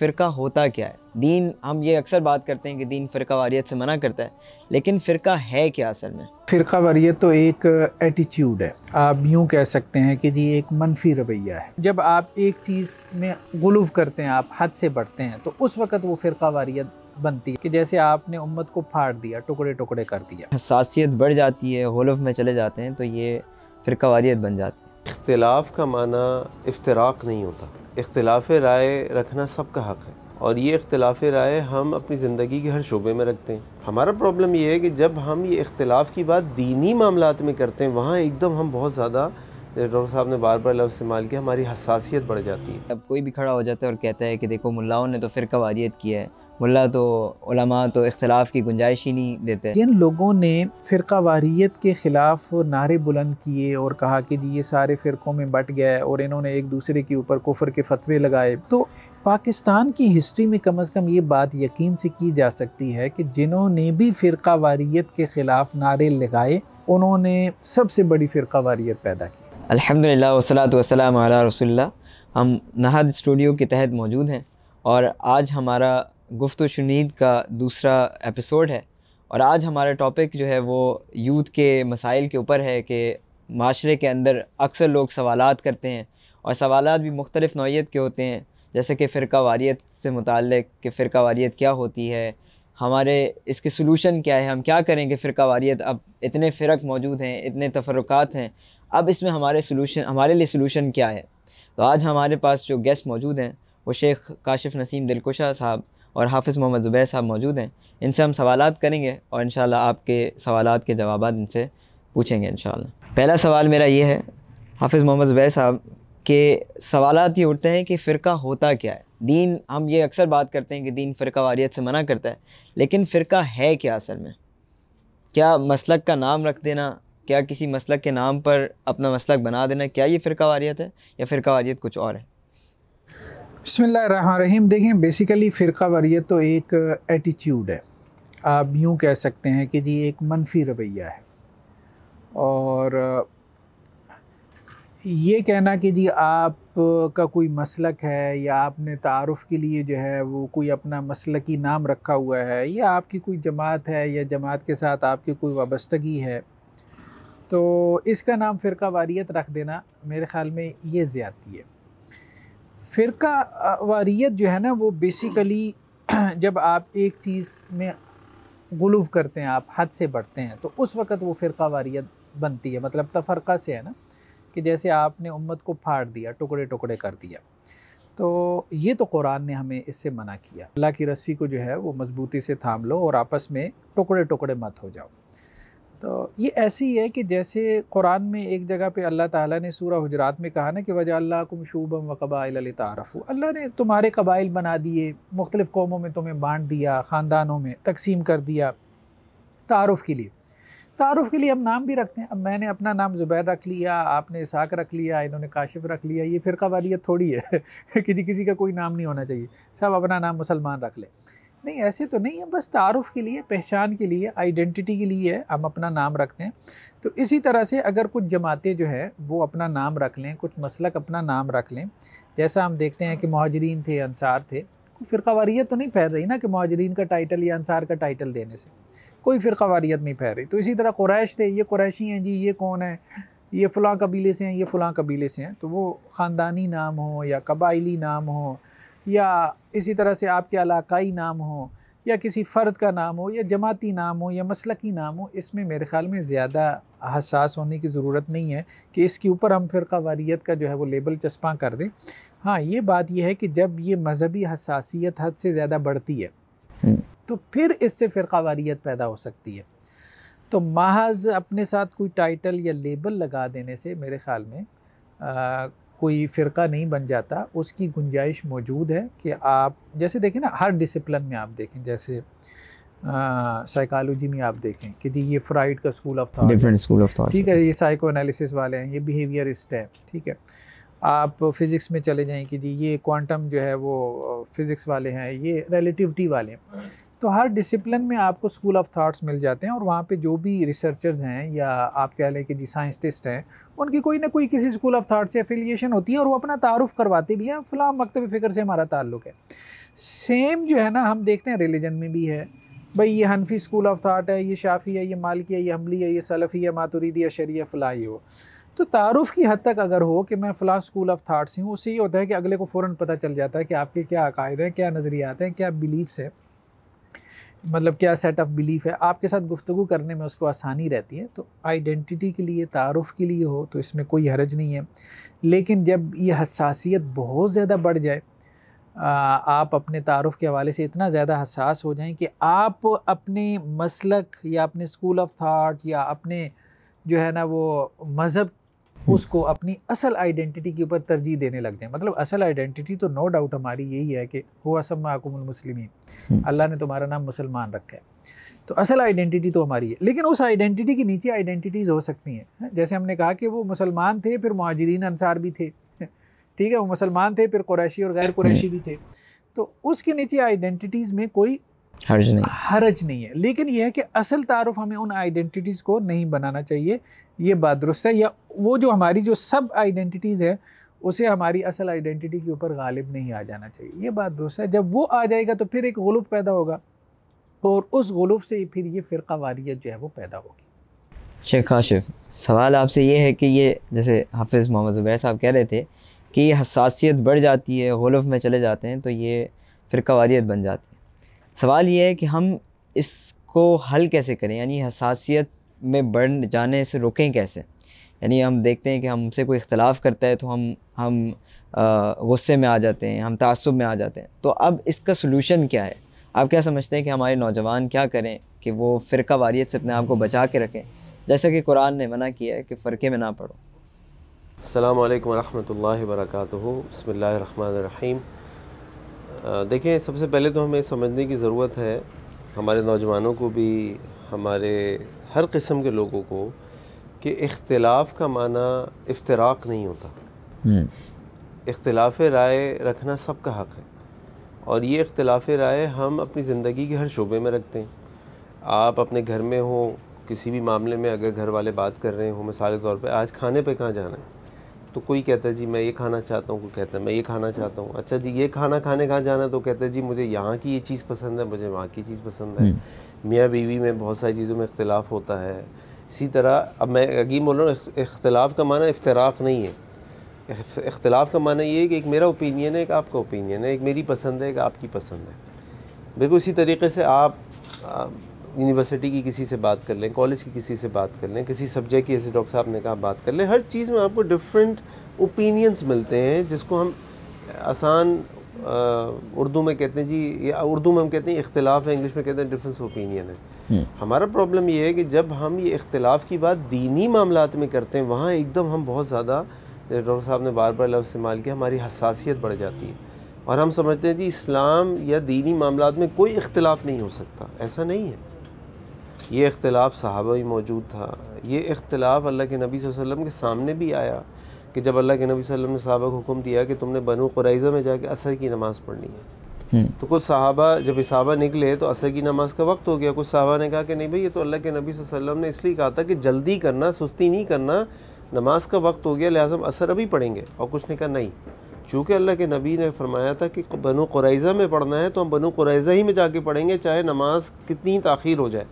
फ़िरका होता क्या है दीन हम ये अक्सर बात करते हैं कि दीन फ़िरका वारियत से मना करता है लेकिन फ़िरका है क्या असल में फ़िरका वारियत तो एक एटीट्यूड है आप यूँ कह सकते हैं कि जी एक मनफी रवैया है जब आप एक चीज़ में गुलव करते हैं आप हद से बढ़ते हैं तो उस वक़्त वो फ़िरका वारियत बनती है कि जैसे आपने उम्मत को फाड़ दिया टुकड़े टुकड़े कर दिया हसासीत बढ़ जाती है गुलफ में चले जाते हैं तो ये फ़िरका वारियत बन जाती है इख्तलाफ का माना इफ्तराक नहीं होता इख्तलाफ राय रखना सबका हक़ है और ये इख्तलाफ राय हम अपनी ज़िंदगी के हर शोबे में रखते हैं हमारा प्रॉब्लम यह है कि जब हम ये इख्तलाफ की बात दीनी मामला में करते हैं वहाँ एकदम हम बहुत ज़्यादा डॉक्टर साहब ने बार बार लफ्ज़ इस्तेमाल किया हमारी हसासियत बढ़ जाती है अब कोई भी खड़ा हो जाता है और कहता है कि देखो मुलाओं ने तो फिर कवालियत किया है वल्ला तो उलमा तो इख्तलाफ की गुंजाइश ही नहीं देते जिन लोगों ने फ़िरका वारीत के ख़िलाफ़ नारे बुलंद किए और कहा कि जी ये सारे फ़िरक़ों में बट गए और इन्होंने एक दूसरे के ऊपर कुफर के फतवे लगाए तो पाकिस्तान की हिस्ट्री में कम अज़ कम ये बात यकीन से की जा सकती है कि जिन्होंने भी फ़िरका वारीत के ख़िलाफ़ नारे लगाए उन्होंने सबसे बड़ी फ़िरका वारीत पैदा की अलहमदिल्ला वसलात वसलाम रसोल्ला हम नहद स्टूडियो के तहत मौजूद हैं और आज हमारा गुफ्त शुनीद का दूसरा एपिसोड है और आज हमारा टॉपिक जो है वो यूथ के मसाइल के ऊपर है कि माशरे के अंदर अक्सर लोग सवाल करते हैं और सवाल भी मुख्तलिफ़ नौीयत के होते हैं जैसे कि फ़िरका वारीत से मुतक कि फ़िरका वारीत क्या होती है हमारे इसके सलूशन क्या है हम क्या करें कि फ़िरका वारीत अब इतने फ़िरक मौजूद हैं इतने तफरक़ात हैं अब इसमें हमारे सलूशन हमारे लिए सलूशन क्या है तो आज हमारे पास जो गेस्ट मौजूद हैं वो शेख काशिफ नसीम दिलकुशा साहब और हाफिज़ मोहम्मद ज़ुबैर साहब मौजूद हैं इनसे हम सवाल करेंगे और इन आपके सवाल के जवाब इनसे पूछेंगे इन पहला सवाल मेरा ये है हाफिज़ मोहम्मद ज़ुबैर साहब के सवाल ये उठते हैं कि फ़िरका होता क्या है दीन हम ये अक्सर बात करते हैं कि दीन फ़िरका वारियत से मना करता है लेकिन फ़िरका है क्या असल में क्या मसलक का नाम रख देना क्या किसी मसलक के नाम पर अपना मसलक बना देना क्या ये फ़िरका वारियत है या फ़िरका वारियत कुछ और है बसमीम देखें बेसिकली फ़िरका वरीत तो एक एटीट्यूड है आप यूँ कह सकते हैं कि जी एक मनफी रवैया है और ये कहना कि जी आप का कोई मसलक है या आपने तारफ़ के लिए जो है वो कोई अपना मसलकी नाम रखा हुआ है या आपकी कोई जमात है या जमात के साथ आपकी कोई वाबस्तगी है तो इसका नाम फ़िरका वारीत रख देना मेरे ख़्याल में ये ज़्यादती है फ़िरका वारियत जो है ना वो बेसिकली जब आप एक चीज़ में गुलूफ करते हैं आप हद से बढ़ते हैं तो उस वक़्त वो फ़िरका वारियत बनती है मतलब तफ़रका से है ना कि जैसे आपने उम्मत को फाड़ दिया टुकड़े टुकड़े कर दिया तो ये तो कुरान ने हमें इससे मना किया अल्लाह की रस्सी को जो है वो मज़बूती से थाम लो और आपस में टुकड़े टुकड़े मत हो जाओ तो ये ऐसी ही है कि जैसे कुरान में एक जगह पे अल्लाह ताला ने सूरह हजरात में कहा ना कि वजह अल्लाह कुम शूबम व कबाइल तारफ़ अल्लाह ने तुम्हारे कबाइल बना दिए मुख्तलिफ़ कौमों में तुम्हें बांट दिया ख़ानदानों में तकसीम कर दिया तारफ़ के लिए तारफ़ के लिए हम नाम भी रखते हैं अब मैंने अपना नाम ज़ुबैर रख लिया आपने इसाक रख लिया इन्होंने काशिफ रख लिया ये फ़िरका वालियत थोड़ी है किसी किसी का कोई नाम नहीं होना चाहिए सब अपना नाम मुसलमान रख ले नहीं ऐसे तो नहीं है बस तारुफ के लिए पहचान के लिए आइडेंटिटी के लिए हम अपना नाम रखते हैं तो इसी तरह से अगर कुछ जमातें जो है वो अपना नाम रख लें कुछ मसलक अपना नाम रख लें जैसा हम देखते हैं कि महाजरीन थे अनसार थे कोई फ़िरकावारीत तो नहीं फैल रही ना कि महाजरीन का टाइटल या अनसार का टाइटल देने से कोई फ़िरकावारीत नहीं फैल रही तो इसी तरह क्रैश थे ये क्रैशी हैं जी ये कौन है ये फ़लाँ कबीले से हैं ये फ़लाँ कबीले से हैं तो वो ख़ानदानी नाम हो या कबाइली नाम हो या इसी तरह से आपके इलाकाई नाम हो या किसी फ़र्द का नाम हो या जमाती नाम हो या मसलकी नाम हो इसमें मेरे ख़्याल में ज़्यादा हसास होने की ज़रूरत नहीं है कि इसके ऊपर हम फिर वारीत का जो है वो लेबल चस्पा कर दें हाँ ये बात यह है कि जब ये मजहबी हसासीत हद से ज़्यादा बढ़ती है हम्म। तो फिर इससे फ़िरका वारीत पैदा हो सकती है तो महज अपने साथ कोई टाइटल या लेबल लगा देने से मेरे ख़्याल में आ, कोई फ़िरका नहीं बन जाता उसकी गुंजाइश मौजूद है कि आप जैसे देखें ना हर डिसिप्लिन में आप देखें जैसे साइकोलॉजी में आप देखें कि जी ये फ्राइड का school of thought different school of thought ठीक है ये साइको एनालिसिस वाले हैं ये बिहेवियरिस्ट हैं ठीक है आप फिज़िक्स में चले जाएं कि जी ये क्वांटम जो है वो फिज़िक्स वाले हैं ये रिलेटिविटी वाले हैं तो हर डिसिप्लिन में आपको स्कूल ऑफ थाट्स मिल जाते हैं और वहाँ पे जो भी रिसर्चर्स हैं या आप कह लें कि जी साइंटिस्ट हैं उनकी कोई ना कोई किसी स्कूल ऑफ थाट्स से एफिलिएशन होती है और वो अपना तारुफ करवाते भी हैं फ़िलहाल मकतब फ़िक्र से हमारा ताल्लुक है सेम जो है ना हम देखते हैं रिलीजन में भी है भाई ये हनफी स्कूल ऑफ थाट है ये शाफ़ी है ये मालिकी है ये हमली है ये सलफ़ी है मातुरीदी है शरीय फ़लाँ ये वो तो तारुफ़ की हद तक अगर हो कि मैं फ़लाँ स्कूल ऑफ थाट्स हूँ उससे ये होता है कि अगले को फ़ौर पता चल जाता है कि आपके क्या अकायद हैं क्या नज़रियात हैं क्या बिलीव्स हैं मतलब क्या सेट ऑफ बिलीफ है आपके साथ गुफ्तु करने में उसको आसानी रहती है तो आइडेंटिटी के लिए तारफ़ के लिए हो तो इसमें कोई हरज नहीं है लेकिन जब ये हसासीत बहुत ज़्यादा बढ़ जाए आप अपने तारफ़ के हवाले से इतना ज़्यादा हसास हो जाएं कि आप अपने मसलक या अपने स्कूल ऑफ थाट या अपने जो है ना वो मज़हब हम्म। उसको अपनी असल आइडेंटिटी के ऊपर तरजीह देने लग जाए मतलब असल आइडेंटिटी तो नो डाउट हमारी यही है कि हो असम मुसलिमीन हम्म। अल्लाह ने तुम्हारा नाम मुसलमान रखा है तो असल आइडेंटिटी तो हमारी है लेकिन उस आइडेंटिटी के नीचे आइडेंटिटीज़ हो सकती हैं जैसे हमने कहा कि वो मुसलमान थे फिर महाजरीन अनसार भी थे ठीक है वो मुसलमान थे फिर कुरैशी और गैर कुरैशी हम्म। भी थे तो उसके नीचे आइडेंटिटीज़ में कोई हर्ज नहीं हर्ज नहीं है लेकिन यह है कि असल तारफ़ हमें उन आइडेंटिटीज़ को नहीं बनाना चाहिए ये बात दुरुस्त है या वो जो हमारी जो सब आइडेंटिटीज़ है उसे हमारी असल आइडेंटिटी के ऊपर गालिब नहीं आ जाना चाहिए ये बात दुरुस्त है जब वो आ जाएगा तो फिर एक गुलफ पैदा होगा और उस गुलफ़ से फिर ये फ़िरका वारियत जो है वो पैदा होगी शेख काशिफ सवाल आपसे ये है कि ये जैसे हाफिज़ मोहम्मद ज़ुबैर साहब कह रहे थे कि ये हसासीत बढ़ जाती है गुलफ़ में चले जाते हैं तो ये फ़िरका वारियत बन जाती है सवाल ये है कि हम इसको हल कैसे करें यानी हसासीत में बढ़ जाने से रोकें कैसे यानी हम देखते हैं कि हमसे कोई इख्तलाफ करता है तो हम हम गुस्से में आ जाते हैं हम तसब में आ जाते हैं तो अब इसका सलूशन क्या है आप क्या समझते हैं कि हमारे नौजवान क्या करें कि वो फ़िरका वारियत से अपने आप को बचा के रखें जैसा कि कुरान ने मना किया है कि फ़रके में ना पढ़ो अल्लाम वरहमल वर्का बसमीम देखिए सबसे पहले तो हमें समझने की ज़रूरत है हमारे नौजवानों को भी हमारे हर किस्म के लोगों को कि इख्तलाफ का माना इफ्तराक नहीं होता हम्म। इख्तलाफ राय रखना सबका हक़ है और ये इख्तलाफ राय हम अपनी ज़िंदगी के हर शोबे में रखते हैं आप अपने घर में हो किसी भी मामले में अगर घर वाले बात कर रहे हो मिसाल तौर पे आज खाने पे कहाँ जाना है तो कोई कहता है जी मैं ये खाना चाहता हूँ कोई कहता है मैं ये खाना चाहता हूँ अच्छा जी ये खाना खाने कहाँ जाना तो कहता है जी मुझे यहाँ की ये चीज़ पसंद है मुझे वहाँ की चीज़ पसंद है हम्म। मियाँ बीवी में बहुत सारी चीज़ों में इख्तलाफ होता है इसी तरह अब मैं अगी बोल रहा हूँ इख्तलाफ का माना इफ्तराक नहीं है इख्तलाफ का माना ये है कि एक मेरा ओपिनियन है एक आपका ओपिनियन है एक मेरी पसंद है एक आपकी पसंद है बिल्कुल इसी तरीके से आप यूनिवर्सिटी की किसी से बात कर लें कॉलेज की किसी से बात कर लें किसी सब्जेक्ट की जैसे डॉक्टर साहब ने कहा बात कर लें हर चीज़ में आपको डिफरेंट ओपिनियंस मिलते हैं जिसको हम आसान उर्दू में कहते हैं जी या उर्दू में हम कहते हैं इख्तलाफ है इंग्लिश में कहते हैं डिफरेंस ओपिनियन है हम्म। हमारा प्रॉब्लम ये है कि जब हम ये इख्तलाफ की बात दीनी मामला में करते हैं वहाँ एकदम हम बहुत ज़्यादा जैसे डॉक्टर साहब ने बार बार लफ्ज़ इस्तेमाल किया हमारी हसासियत बढ़ जाती है और हम समझते हैं जी इस्लाम या दीनी मामला में कोई इख्तलाफ नहीं हो सकता ऐसा नहीं है ये इख्तलाफ सहाबा ही मौजूद था ये इख्तलाफ अल्लाह के नबी वसल्लम के सामने भी आया कि जब अल्लाह के नबी वसम ने साहबा को हुक्म दिया कि तुमने बनो कुरैज़ा में जाके असर की नमाज़ पढ़नी है हम्म। तो कुछ साहबा जब साहबा निकले तो असर की नमाज़ का वक्त हो गया कुछ साहबा ने कहा कि नहीं भाई ये तो अल्लाह के नबी वसल्लम ने इसलिए कहा था कि जल्दी करना सुस्ती नहीं करना नमाज का वक्त हो गया लिहाजा असर अभी पढ़ेंगे और कुछ ने कहा नहीं चूँकि अल्लाह के नबी ने फरमाया था कि बनो कुरैज़ा में पढ़ना है तो हम बनो कुरैज़ा ही में जाके पढ़ेंगे चाहे नमाज कितनी तखिर हो जाए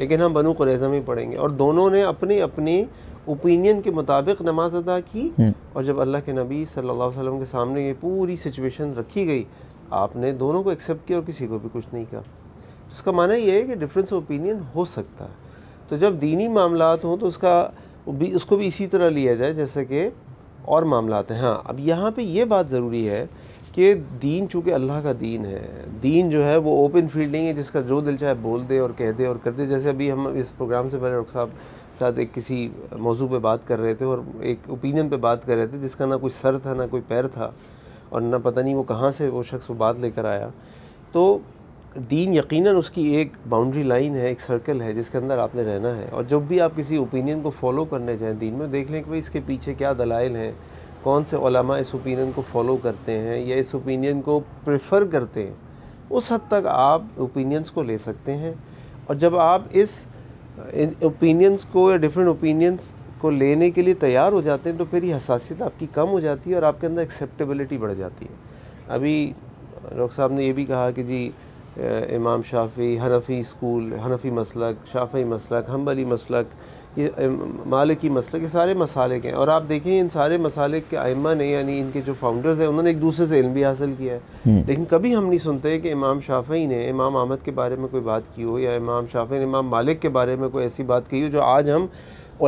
लेकिन हम बनु कुरैजा में पढ़ेंगे और दोनों ने अपनी अपनी ओपिनियन के मुताबिक नमाज अदा की हम्म। और जब अल्लाह के नबी सल्लल्लाहु अलैहि वसल्लम के सामने ये पूरी सिचुएशन रखी गई आपने दोनों को एक्सेप्ट किया और किसी को भी कुछ नहीं कहा तो उसका माना यह है कि डिफरेंस ओपिनियन हो सकता है तो जब दीनी मामला हों तो उसका भी उसको भी इसी तरह लिया जाए जैसे कि और मामला हैं हाँ अब यहाँ पर यह बात ज़रूरी है कि दीन चूँकि अल्लाह का दीन है दीन जो है वो ओपन फील्ड नहीं है जिसका जो दिल चाहे बोल दे और कह दे और कर दे जैसे अभी हम इस प्रोग्राम से पहले डॉक्टर साहब साथ एक किसी मौजू पे बात कर रहे थे और एक ओपिनियन पे बात कर रहे थे जिसका ना कोई सर था ना कोई पैर था और ना पता नहीं वो कहाँ से वो शख्स वो बात लेकर आया तो दीन यकीन उसकी एक बाउंड्री लाइन है एक सर्कल है जिसके अंदर आपने रहना है और जब भी आप किसी ओपिनियन को फॉलो करने जाएँ दीन में देख लें कि भाई इसके पीछे क्या दलाइल हैं कौन से इस ओपिनियन को फॉलो करते हैं या इस ओपिनियन को प्रेफर करते हैं उस हद तक आप ओपिनियंस को ले सकते हैं और जब आप इस ओपिनियंस को या डिफरेंट ओपिनियंस को लेने के लिए तैयार हो जाते हैं तो फिर ये हसासीत आपकी कम हो जाती है और आपके अंदर एक्सेप्टेबिलिटी बढ़ जाती है अभी डॉक्टर साहब ने ये भी कहा कि जी इमाम शाफी हनफी स्कूल हनफी मसलक शाफी मसलक हम्बली मसलक ये मालिकी मसल के सारे मसाले के हैं और आप देखें इन सारे मसाले के अमा ने यानी इनके जो फाउंडर्स हैं उन्होंने एक दूसरे से इल्म भी हासिल किया है हम्म। लेकिन कभी हम नहीं सुनते कि इमाम शाफी ने इमाम अहमद के बारे में कोई बात की हो या इमाम शाफी ने इमाम मालिक के बारे में कोई ऐसी बात की हो जो आज हम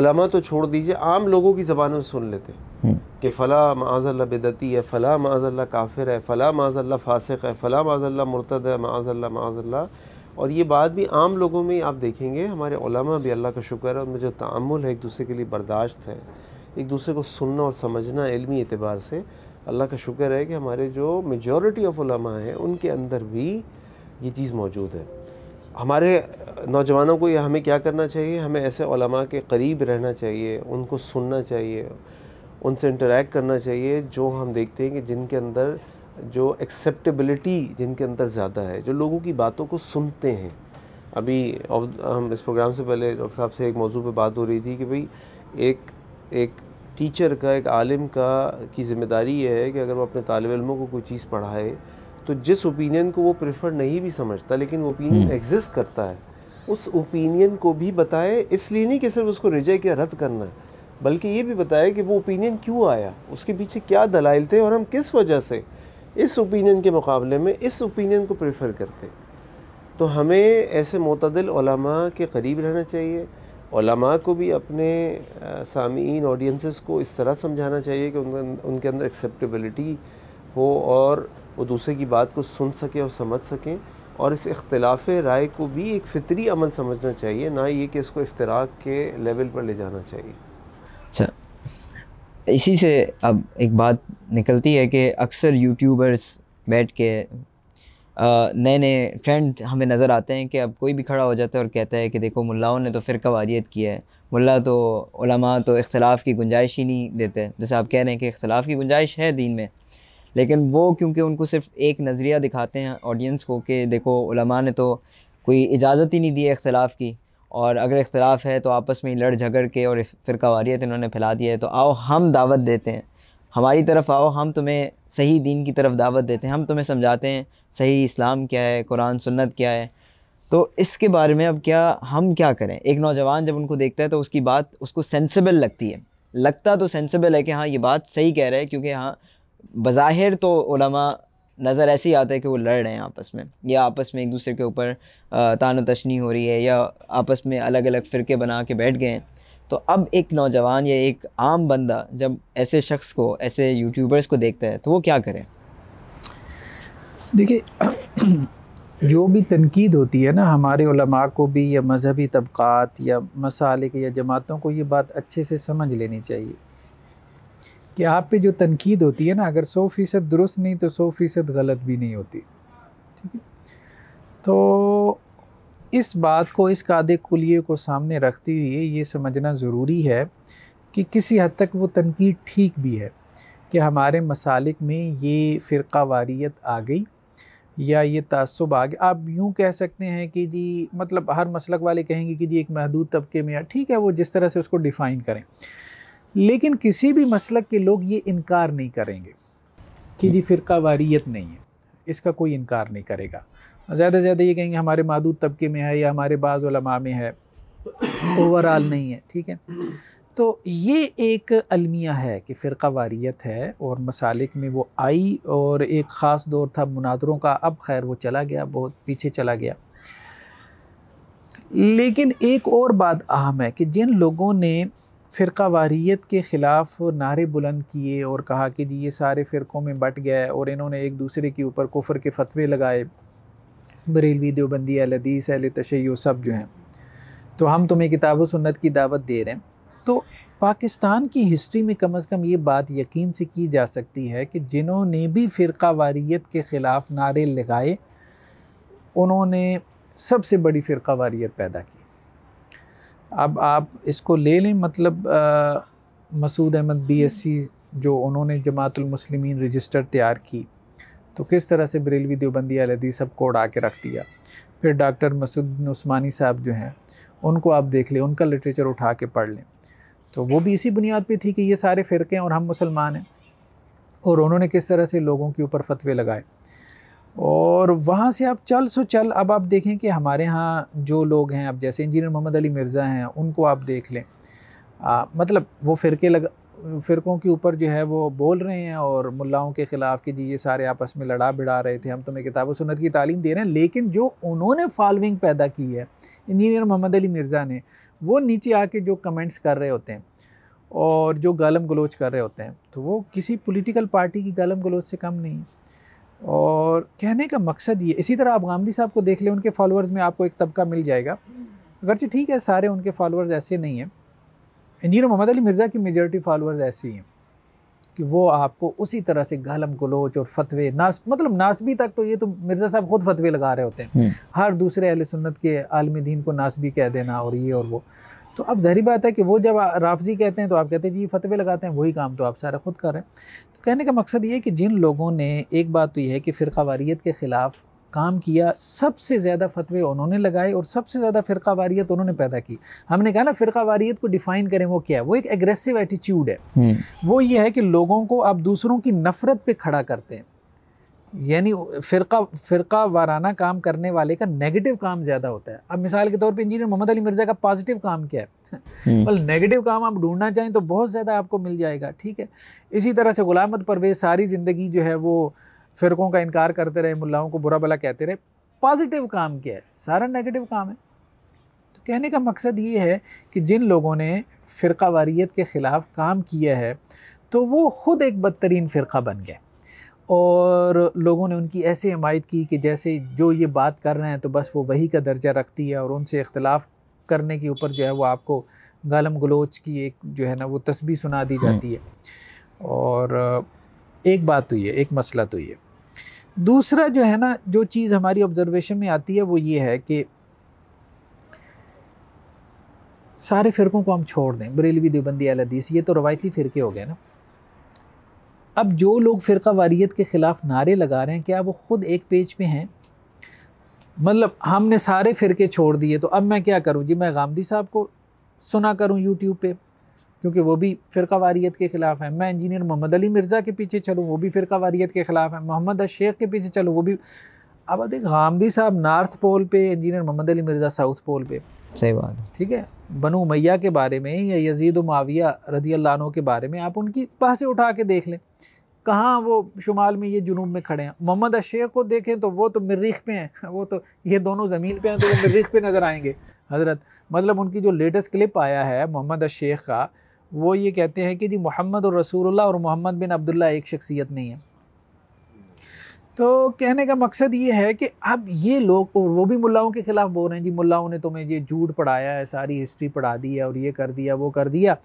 उलमा तो छोड़ दीजिए आम लोगों की ज़बानों में सुन लेते हम्म। कि फ़लाँ माजल्ला बेदती है फ़लाँ माजल्ला काफिर है फ़लाँ माजल्ला फासिक है फ़लाँ माजल्ला मुर्तद है माजल्ला माजल्ला और ये बात भी आम लोगों में आप देखेंगे हमारे ओलमा भी अल्लाह का शुक्र है उनमें जो तामुल है एक दूसरे के लिए बर्दाश्त है एक दूसरे को सुनना और समझना इलमी एतबार से अल्लाह का शुक्र है कि हमारे जो मेजॉरिटी ऑफ ओलमा हैं उनके अंदर भी ये चीज़ मौजूद है हमारे नौजवानों को यह हमें क्या करना चाहिए हमें ऐसे ओलमा के करीब रहना चाहिए उनको सुनना चाहिए उनसे इंटरेक्ट करना चाहिए जो हम देखते हैं कि जिनके अंदर जो एक्सेप्टेबिलिटी जिनके अंदर ज़्यादा है जो लोगों की बातों को सुनते हैं अभी हम इस प्रोग्राम से पहले डॉक्टर साहब से एक मौजू पे बात हो रही थी कि भाई एक एक टीचर का एक आलिम का की जिम्मेदारी यह है कि अगर वो अपने तालब इलमों को कोई चीज़ पढ़ाए तो जिस ओपिनियन को वो प्रेफर नहीं भी समझता लेकिन वो ओपिनियन एग्जिस्ट हम्म। करता है उस ओपिनियन को भी बताए इसलिए नहीं कि सिर्फ उसको रिजेक्ट या रद्द करना है बल्कि ये भी बताए कि वो ओपिनियन क्यों आया उसके पीछे क्या दलाइल थे और हम किस वजह से इस ओपिनियन के मुकाबले में इस ओपिनियन को प्रेफर करते तो हमें ऐसे मतदिल के करीब रहना चाहिए को भी अपने सामीन ऑडियंसिस को इस तरह समझाना चाहिए कि उनके अं-, अंदर एक्सेप्टेबिलिटी हो और वो दूसरे की बात को सुन सकें और समझ सकें और इस इख्तलाफ राय को भी एक फितरी अमल समझना चाहिए ना ये कि इसको इफ्तराक के लेवल पर ले जाना चाहिए अच्छा इसी से अब एक बात निकलती है कि अक्सर यूट्यूबर्स बैठ के नए नए ट्रेंड हमें नज़र आते हैं कि अब कोई भी खड़ा हो जाता है और कहता है कि देखो मुलाओं ने तो फिर वारियत किया है मुल्ला तो उलमा तो इख्तलाफ की गुंजाइश ही नहीं देते जैसे आप कह रहे हैं कि इख्तलाफ की गुंजाइश है दीन में लेकिन वो क्योंकि उनको सिर्फ एक नज़रिया दिखाते हैं ऑडियंस को कि देखो उलमा ने तो कोई इजाज़त ही नहीं दी है इख्तलाफ की और अगर इख्तलाफ है तो आपस में ही लड़ झगड़ के और फ़िरका वारियत इन्होंने फैला दिया है तो आओ हम दावत देते हैं हमारी तरफ आओ हम तुम्हें सही दीन की तरफ दावत देते हैं हम तुम्हें समझाते हैं सही इस्लाम क्या है कुरान सुन्नत क्या है तो इसके बारे में अब क्या हम क्या करें एक नौजवान जब उनको देखता है तो उसकी बात उसको सेंसिबल लगती है लगता तो सेंसिबल है कि हाँ ये बात सही कह रहे हैं क्योंकि हाँ बज़ाहिर तो नज़र ऐसे ही आता है कि वो लड़ रहे हैं आपस में या आपस में एक दूसरे के ऊपर तान तशनी हो रही है या आपस में अलग अलग फ़िरके बना के बैठ गए हैं तो अब एक नौजवान या एक आम बंदा जब ऐसे शख्स को ऐसे यूट्यूबर्स को देखता है तो वो क्या करें देखिए जो भी तनकीद होती है ना हमारे उलमा को भी या मजहबी तबक़ात या मसालिक या जमातों को ये बात अच्छे से समझ लेनी चाहिए कि आप पे जो तनकीद होती है ना अगर सौ फ़ीसद दुरुस्त नहीं तो सौ फ़ीसद गलत भी नहीं होती ठीक है तो इस बात को इस कादे कुलिए को सामने रखते हुए ये समझना ज़रूरी है कि किसी हद तक वो तनकीद ठीक भी है कि हमारे मसालिक में ये फ़िरका वारियत आ गई या ये तसब आ गया आप यूँ कह सकते हैं कि जी मतलब हर मसलक वाले कहेंगे कि जी एक महदूद तबके में ठीक है वो जिस तरह से उसको डिफ़ाइन करें लेकिन किसी भी मसलक के लोग ये इनकार नहीं करेंगे कि जी फ़िरका वारीत नहीं है इसका कोई इनकार नहीं करेगा ज़्यादा से ज़्यादा ये कहेंगे हमारे मादूद तबके में है या हमारे बाज़ में है ओवरऑल नहीं है ठीक है तो ये एक अलमिया है कि फ़िरका वारीत है और मसालिक में वो आई और एक ख़ास दौर था मुनादरों का अब खैर वो चला गया बहुत पीछे चला गया लेकिन एक और बात अहम है कि जिन लोगों ने फ़िरका वारीत के ख़िलाफ़ नारे बुलंद किए और कहा कि जी ये सारे फ़िरक़ों में बट गए और इन्होंने एक दूसरे के ऊपर कुफर के फतवे लगाए बरेलवी देवबंदी अलदीस अल तशै सब जो हैं तो हम तुम्हें किताब व सुन्नत की दावत दे रहे हैं तो पाकिस्तान की हिस्ट्री में कम अज़ कम ये बात यकीन से की जा सकती है कि जिन्होंने भी फ़िरका वारीत के ख़िलाफ़ नारे लगाए उन्होंने सबसे बड़ी फ़िरका वारीत पैदा की अब आप इसको ले लें मतलब मसूद अहमद बीएससी जो उन्होंने जमातुल मुस्लिमीन रजिस्टर तैयार की तो किस तरह से बरेलवी देवबंदी अलहदी सब को उड़ा के रख दिया फिर डॉक्टर मसूद उस्मानी साहब जो हैं उनको आप देख लें उनका लिटरेचर उठा के पढ़ लें तो वो भी इसी बुनियाद पे थी कि ये सारे फ़िरके हैं और हम मुसलमान हैं और उन्होंने किस तरह से लोगों के ऊपर फतवे लगाए और वहाँ से आप चल सो चल अब आप देखें कि हमारे यहाँ जो लोग हैं अब जैसे इंजीनियर मोहम्मद अली मिर्ज़ा हैं उनको आप देख लें आ, मतलब वो फ़िरके लगा फ़िरकों के ऊपर जो है वो बोल रहे हैं और मुलाओं के ख़िलाफ़ कि जी ये सारे आपस में लड़ा भिड़ा रहे थे हम तुम्हें किताब सुनत की तालीम दे रहे हैं लेकिन जो उन्होंने फॉलोइंग पैदा की है इंजीनियर मोहम्मद अली मिर्ज़ा ने वो नीचे आके जो कमेंट्स कर रहे होते हैं और जो गालम गलोच कर रहे होते हैं तो वो किसी पोलिटिकल पार्टी की गालम गलोच से कम नहीं है और कहने का मकसद ये इसी तरह आप गामदी साहब को देख लें उनके फॉलोअर्स में आपको एक तबका मिल जाएगा अगरचे ठीक है सारे उनके फॉलोअर्स ऐसे नहीं हैं इंजीनियर मोहम्मद अली मिर्ज़ा की मेजोरिटी फॉलोअर्स ऐसी हैं कि वो आपको उसी तरह से गालम गलोच और फतवे नास मतलब नासबी तक तो ये तो मिर्ज़ा साहब खुद फतवे लगा रहे होते हैं हम्म। हर दूसरे अहल सुन्नत के आलमी दीन को नासबी कह देना और ये और वो तो अब जहरी बात है कि वो जब राफजी कहते हैं तो आप कहते हैं जी फतवे लगाते हैं वही काम तो आप सारा खुद कर रहे हैं तो कहने का मकसद ये कि जिन लोगों ने एक बात तो यह है कि फ़िर वारीत के ख़िलाफ़ काम किया सबसे ज़्यादा फतवे उन्होंने लगाए और सबसे ज़्यादा फिर वारीत उन्होंने पैदा की हमने कहा ना फ़िरका वारीत को डिफ़ाइन करें वो क्या है वो एक एग्रेसिव एटीट्यूड है हम्म। वो ये है कि लोगों को आप दूसरों की नफ़रत पर खड़ा करते हैं यानी फ़िरका फ़िरका वाराना काम करने वाले का नेगेटिव काम ज़्यादा होता है अब मिसाल के तौर पे इंजीनियर मोहम्मद अली मिर्ज़ा का पॉजिटिव काम क्या है हम्म। बल मतलब नेगेटिव काम आप ढूंढना चाहें तो बहुत ज़्यादा आपको मिल जाएगा ठीक है इसी तरह से गुलाम परवेज सारी ज़िंदगी जो है वो फ़िरक़ों का इनकार करते रहे मुलाओं को बुरा भला कहते रहे पॉजिटिव काम क्या है सारा नेगेटिव काम है तो कहने का मकसद ये है कि जिन लोगों ने फ़िरका वारीत के ख़िलाफ़ काम किया है तो वो ख़ुद एक बदतरीन फ़िरका बन गए और लोगों ने उनकी ऐसे हमायत की कि जैसे जो ये बात कर रहे हैं तो बस वो वही का दर्जा रखती है और उनसे इख्तलाफ करने के ऊपर जो है वो आपको गालम गलोच की एक जो है ना वो तस्वीर सुना दी हम्म। जाती है और एक बात तो ये एक मसला तो ये दूसरा जो है ना जो चीज़ हमारी ऑब्जर्वेशन में आती है वो ये है कि सारे फ़िरक़ों को हम छोड़ दें बरेलवी देवबंदी अलदीस ये तो रवायती फ़िरके हो गए ना अब जो लोग फ़िरका वारीत के ख़िलाफ़ नारे लगा रहे हैं क्या वो ख़ुद एक पेज पे हैं मतलब हमने सारे फ़िरके छोड़ दिए तो अब मैं क्या करूं जी मैं गांधी साहब को सुना करूं यूट्यूब पे क्योंकि वो भी फ़िरका वारीत के ख़िलाफ़ है मैं इंजीनियर मोहम्मद अली मिर्ज़ा के पीछे चलूँ वो भी फ़िरका वारीत के ख़िलाफ़ है मोहम्मद अशेख के पीछे चलूँ वो भी अब देख गांधी साहब नार्थ पोल पे engineer Mohammad Ali Mirza south pole पे सही बात ठीक है बनु उमैया के बारे में या यजीद माविया रदी अल्लाह के बारे में आप उनकी बहसें उठा के देख लें कहाँ वो शुमाल में ये जुनूब में खड़े हैं मोहम्मद अशेख को देखें तो वो तो मरीख पे हैं वो तो ये दोनों ज़मीन पे हैं तो वो मरीख पे नज़र आएंगे हज़रत मतलब उनकी जो लेटेस्ट क्लिप आया है मोहम्मद अशेख का वो ये कहते हैं कि जी मोहम्मद और रसूल और मोहम्मद बिन अब्दुल्ला एक शख्सियत नहीं है तो कहने का मकसद ये है कि अब ये लोग और वो भी मुलाओं के ख़िलाफ़ बोल रहे हैं जी मुलाओं ने तुम्हें ये झूठ पढ़ाया है सारी हिस्ट्री पढ़ा दी है और ये कर दिया वो कर दिया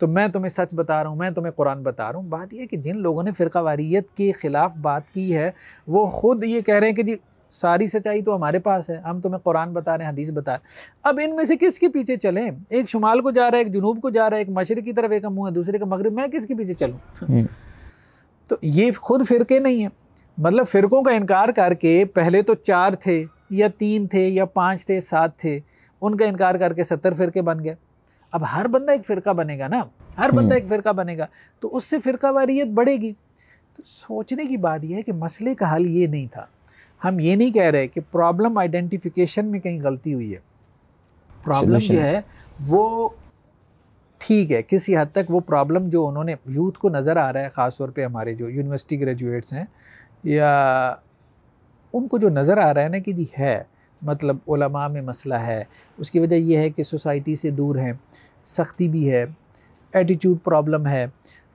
तो मैं तुम्हें सच बता रहा हूँ मैं तुम्हें कुरान बता रहा हूँ बात यह कि जिन लोगों ने फिर वारीत के ख़िलाफ़ बात की है वो ख़ुद ये कह रहे हैं कि जी सारी सच्चाई तो हमारे पास है हम तुम्हें कुरान बता रहे हैं हदीस बता रहे हैं अब इनमें से किसके पीछे चलें एक शुमाल को जा रहा है एक जुनूब को जा रहा है एक मशर की तरफ एक मुँह है दूसरे का मगरब मैं किसके पीछे चलूँ हम्म। तो ये खुद फ़िरके नहीं हैं मतलब फ़िरक़ों का इनकार करके पहले तो चार थे या तीन थे या पाँच थे सात थे उनका इनकार करके सत्तर फ़िरके बन गए अब हर बंदा एक फ़िरका बनेगा ना हर बंदा हम्म। एक फ़िरका बनेगा तो उससे फ़िरका वारियत बढ़ेगी तो सोचने की बात यह है कि मसले का हल ये नहीं था हम ये नहीं कह रहे कि प्रॉब्लम आइडेंटिफिकेशन में कहीं गलती हुई है प्रॉब्लम जो है वो ठीक है किसी हद तक वो प्रॉब्लम जो उन्होंने यूथ को नज़र आ रहा है ख़ास तौर पे हमारे जो यूनिवर्सिटी ग्रेजुएट्स हैं या उनको जो नज़र आ रहा है ना कि जी है मतलब ओलमा में मसला है उसकी वजह यह है कि सोसाइटी से दूर हैं सख्ती भी है एटीट्यूड प्रॉब्लम है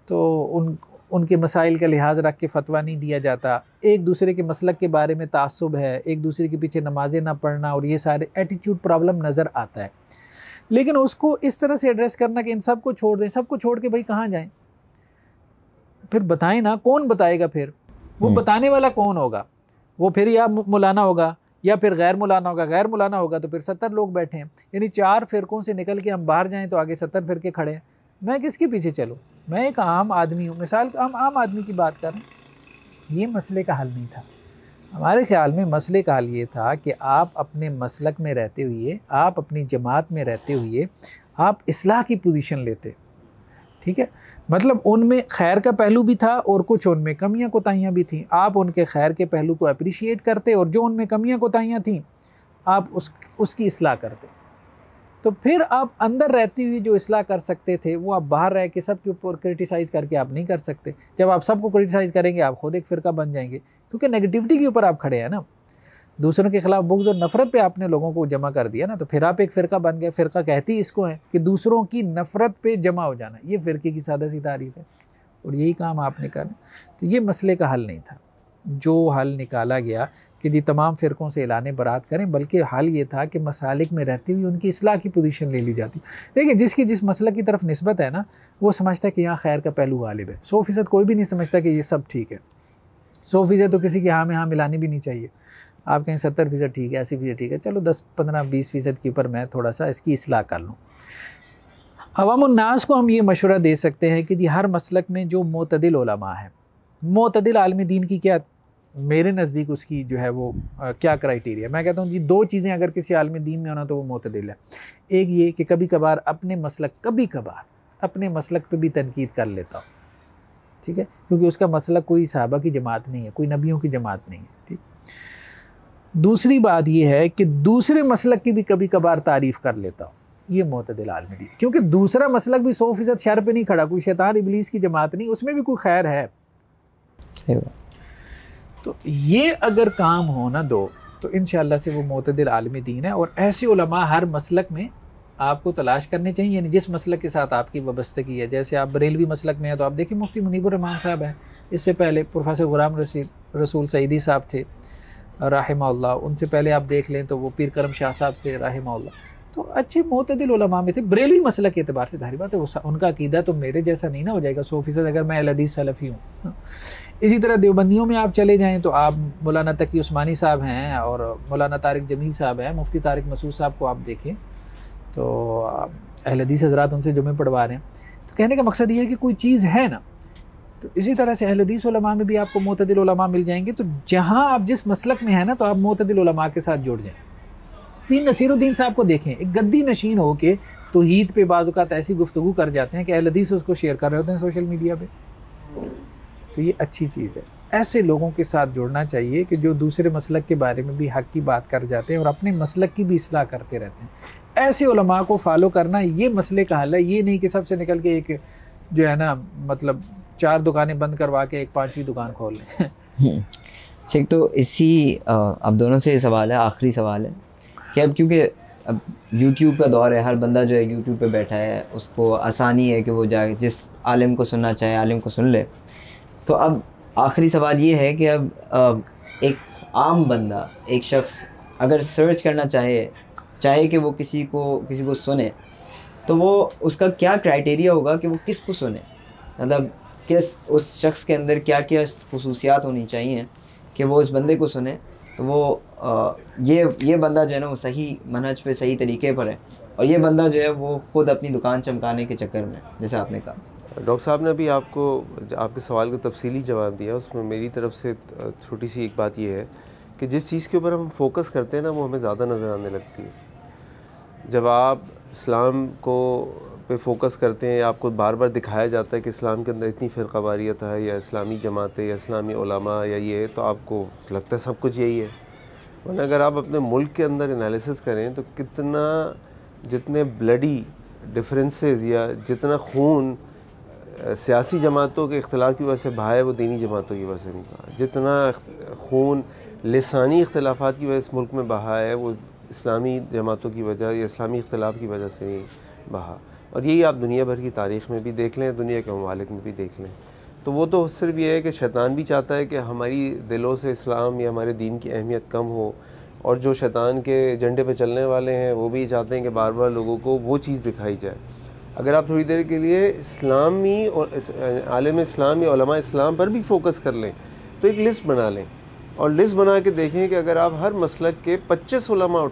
तो उन उनके मसाइल का लिहाज रख के फतवा नहीं दिया जाता एक दूसरे के मसलक के बारे में तसब है एक दूसरे के पीछे नमाजें ना पढ़ना और ये सारे एटीट्यूड प्रॉब्लम नज़र आता है लेकिन उसको इस तरह से एड्रेस करना कि इन सब को छोड़ दें सबको छोड़ के भाई कहाँ जाएँ फिर बताएं ना कौन बताएगा फिर वो हम्म। बताने वाला कौन होगा वो फिर या मौलाना होगा या फिर गैर मौलाना होगा गैर मौलाना होगा तो फिर सत्तर लोग बैठे हैं यानी चार फिरकों से निकल के हम बाहर जाएँ तो आगे सत्तर फिरके खड़े हैं मैं किसके पीछे चलूँ मैं एक आम आदमी हूँ मिसाल हम आम आदमी की बात करें ये मसले का हल नहीं था हमारे ख्याल में मसले का हल ये था कि आप अपने मसलक में रहते हुए आप अपनी जमात में रहते हुए आप इसलाह की पोजीशन लेते ठीक है मतलब उनमें खैर का पहलू भी था और कुछ उनमें कमियां कोताहियाँ भी थी आप उनके खैर के पहलू को अप्रिशिएट करते और जो उनमें कमियां कोताहियाँ थीं आप उस उसकी असलाह करते तो फिर आप अंदर रहती हुई जो असलाह कर सकते थे वो आप बाहर रह के सब के ऊपर क्रिटिसाइज़ करके आप नहीं कर सकते जब आप सबको क्रिटिसाइज़ करेंगे आप खुद एक फ़िरका बन जाएंगे क्योंकि नेगेटिविटी के ऊपर आप खड़े हैं ना दूसरों के खिलाफ बुग्ज और नफरत पे आपने लोगों को जमा कर दिया ना तो फिर आप एक फ़िरका बन गए फ़िरका कहती इसको है कि दूसरों की नफरत पे जमा हो जाना ये फ़िरके की सादा सी तारीफ है और यही काम आपने करना तो ये मसले का हल नहीं था जो हल निकाला गया कि जी तमाम फ़िरक़ों से एलान बरात करें बल्कि हाल ये था कि मसालिक में रहती हुई उनकी असलाह की पोजीशन ले ली जाती देखिए जिसकी जिस मसल की तरफ नस्बत है ना वो समझता है कि यहाँ खैर का पहलू गालिब है सौ फ़ीसद कोई भी नहीं समझता कि ये सब ठीक है सौ फ़ीसद तो किसी के हाँ में हाँ मिलानी भी नहीं चाहिए आप कहें सत्तर फीसद ठीक है अस्सी फीसद ठीक है चलो दस पंद्रह बीस फीसद के ऊपर मैं थोड़ा सा इसकी असलाह कर लूँ अवामनास को हम ये मशवरा दे सकते हैं कि जी हर मसलक में जो मतदिल है मतदिल आलमी दीन की क्या मेरे नज़दीक उसकी जो है वो आ, क्या क्राइटेरिया मैं कहता हूँ जी दो चीज़ें अगर किसी आलमी दीन में होना तो वो मतदिल है एक ये कि कभी कभार अपने मसलक कभी कभार अपने मसलक पे भी तनकीद कर लेता हूँ ठीक है क्योंकि उसका मसलक कोई सहाबा की जमात नहीं है कोई नबियों की जमात नहीं है ठीक दूसरी बात यह है कि दूसरे मसलक की भी कभी कभार तारीफ़ कर लेता हूँ ये मोतदिल आलमदी क्योंकि दूसरा मसलक भी सौ फीसद शहर पर नहीं खड़ा कोई शैतान इबलीस की जमात नहीं उसमें भी कोई खैर है तो ये अगर काम हो ना दो तो इन से वो मतदिल आलमी दीन है और ऐसे उलमा हर मसलक में आपको तलाश करने चाहिए यानी जिस मसलक के साथ आपकी वबस्तगी है जैसे आप बरेलवी मसलक में हैं तो आप देखिए मुफ्ती मुनीबुररहमान साहब हैं इससे पहले प्रोफेसर गुलाम रसीद रसूल सईदी साहब थे राहिमा उनसे पहले आप देख लें तो वो पीर करम शाह साहब से राहिमा तो अच्छे मतदिल में थे बरेलवी मसल के अतबार से धारी बात है उनका अकीदा तो मेरे जैसा नहीं ना हो जाएगा सौ फीसद अगर मैं अलदी सलफ़ी हूँ इसी तरह देवबंदियों में आप चले जाएँ तो आप मौलाना तकी उस्मानी साहब हैं और मौलाना तारिक जमील साहब हैं मुफ्ती तारिक मसूद साहब को आप देखें तो अहलदीस हजरात उनसे जुमे पढ़वा रहे हैं तो कहने का मकसद ये है कि कोई चीज़ है ना तो इसी तरह से अहलदीस में भी आपको मतदिल मिल जाएंगे तो जहाँ आप जिस मसलक में हैं ना तो आप मतदिल के साथ जुड़ जाएँ फिर नसीरुद्दीन साहब को देखें एक गद्दी नशीन हो के तो ईद पे बाज़ात ऐसी गुफ्तु कर जाते हैं कि अहलदीस उसको शेयर कर रहे होते हैं सोशल मीडिया पर तो ये अच्छी चीज़ है ऐसे लोगों के साथ जुड़ना चाहिए कि जो दूसरे मसलक के बारे में भी हक की बात कर जाते हैं और अपने मसलक की भी असलाह करते रहते हैं ऐसे को फॉलो करना ये मसले का हल है ये नहीं कि सबसे निकल के एक जो है ना मतलब चार दुकानें बंद करवा के एक पांचवी दुकान खोल लें ठीक हम्म। तो इसी अब दोनों से सवाल है आखिरी सवाल है कि अब क्योंकि अब यूट्यूब का दौर है हर बंदा जो है यूट्यूब पे बैठा है उसको आसानी है कि वो जाए जिस आलिम को सुनना चाहे आलिम को सुन ले तो अब आखिरी सवाल ये है कि अब, अब एक आम बंदा एक शख्स अगर सर्च करना चाहे चाहे कि वो किसी को किसी को सुने तो वो उसका क्या क्राइटेरिया होगा कि वो किस को सुने मतलब किस उस शख्स के अंदर क्या क्या खसूसियात होनी चाहिए कि वो उस बंदे को सुने तो वो आ, ये ये बंदा जो है ना वो सही मनहज पे सही तरीके पर है और ये बंदा जो है वो खुद अपनी दुकान चमकाने के चक्कर में जैसे आपने कहा डॉक्टर साहब ने अभी आपको आपके सवाल को तफसीली जवाब दिया उसमें मेरी तरफ से छोटी सी एक बात यह है कि जिस चीज़ के ऊपर हम फोकस करते हैं ना वो हमें ज़्यादा नज़र आने लगती है जब आप इस्लाम को पे फोकस करते हैं आपको बार बार दिखाया जाता है कि इस्लाम के अंदर इतनी फ़िरकावारीत है या इस्लामी जमातें या इस्लामी ओलामा या ये तो आपको लगता है सब कुछ यही है वरना अगर आप अपने मुल्क के अंदर एनालिसिस करें तो कितना जितने ब्लडी डिफरेंसेस या जितना खून सियासी जमातों के अख्तिलाफ़ की वजह से बहा है वो दीनी जमातों की वजह से नहीं बहा जितना खून लसानी अख्तिलाफ़ की वजह से मुल्क में बहा है वो इस्लामी जमातों की वजह या इस्लामी इख्तलाफ की वजह से नहीं बहा और यही आप दुनिया भर की तारीख में भी देख लें दुनिया के ममालिक में भी देख लें तो वो तो सिर्फ ये है कि शैतान भी चाहता है कि हमारी दिलों से इस्लाम या हमारे दीन की अहमियत कम हो और जो शैतान के एजेंडे पे चलने वाले हैं वो भी चाहते हैं कि बार बार लोगों को वो चीज़ दिखाई जाए अगर आप थोड़ी देर के लिए इस्लामी और आलम इस्लाम या इस्लाम पर भी फोकस कर लें तो एक लिस्ट बना लें और लिस्ट बना के देखें कि अगर आप हर मसलक के पच्चीस उलमा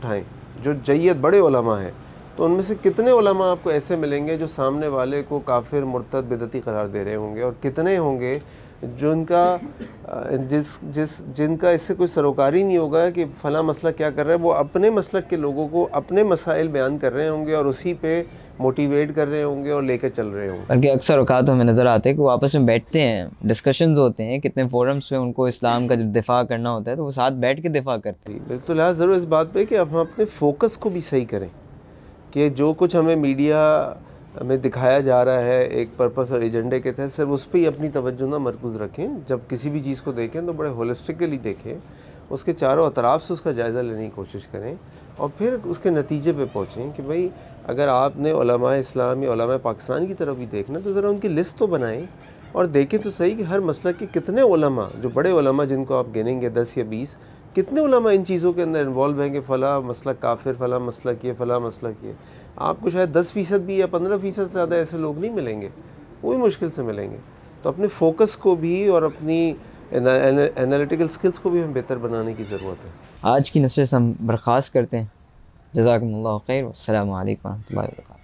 जो जैत बड़े हैं तो उनमें से कितने उलमा आपको ऐसे मिलेंगे जो सामने वाले को काफिर मुर्तद बिदती करार दे रहे होंगे और कितने होंगे जिनका जिस जिस जिनका इससे कोई सरोकारी नहीं होगा कि फ़ला मसला क्या कर रहा है वो अपने मसलक के लोगों को अपने मसाइल बयान कर रहे होंगे और उसी पे मोटिवेट कर रहे होंगे और लेकर चल रहे होंगे बल्कि अक्सर अवकात हमें नज़र आते हैं कि वो आपस में बैठते हैं डिस्कशंस होते हैं कितने फोरम्स में उनको इस्लाम का जब दिफा करना होता है तो वो साथ बैठ के दिफा करते हैं तो लिहाज़ ज़रूर इस बात पर कि हम अपने फोकस को भी सही करें कि जो कुछ हमें मीडिया में दिखाया जा रहा है एक पर्पस और एजेंडे के तहत सिर्फ उस पर ही अपनी तवज्जो ना मरकूज़ रखें जब किसी भी चीज़ को देखें तो बड़े होलिस्टिकली देखें उसके चारों अतराफ़ से उसका जायज़ा लेने की कोशिश करें और फिर उसके नतीजे पे पहुँचें कि भाई अगर आपने इस्लाम या पाकिस्तान की तरफ भी देखना तो ज़रा उनकी लिस्ट तो बनाएं और देखें तो सही कि हर मसला के कितने जो बड़े जिनको आप गिनेंगे दस या बीस कितने उलमा इन चीज़ों के अंदर इन्वॉल्व हैं कि फ़ला मसला काफिर फ़ला मसला किए फ़ला मसला किए आपको शायद दस फ़ीसद भी या पंद्रह फ़ीसद से ज़्यादा ऐसे लोग नहीं मिलेंगे वो भी मुश्किल से मिलेंगे तो अपने फोकस को भी और अपनी एनालिटिकल स्किल्स को भी हम बेहतर बनाने की ज़रूरत है आज की नशर से हम बर्खास्त करते हैं जजाकम्ला खैर असल वरह वर्क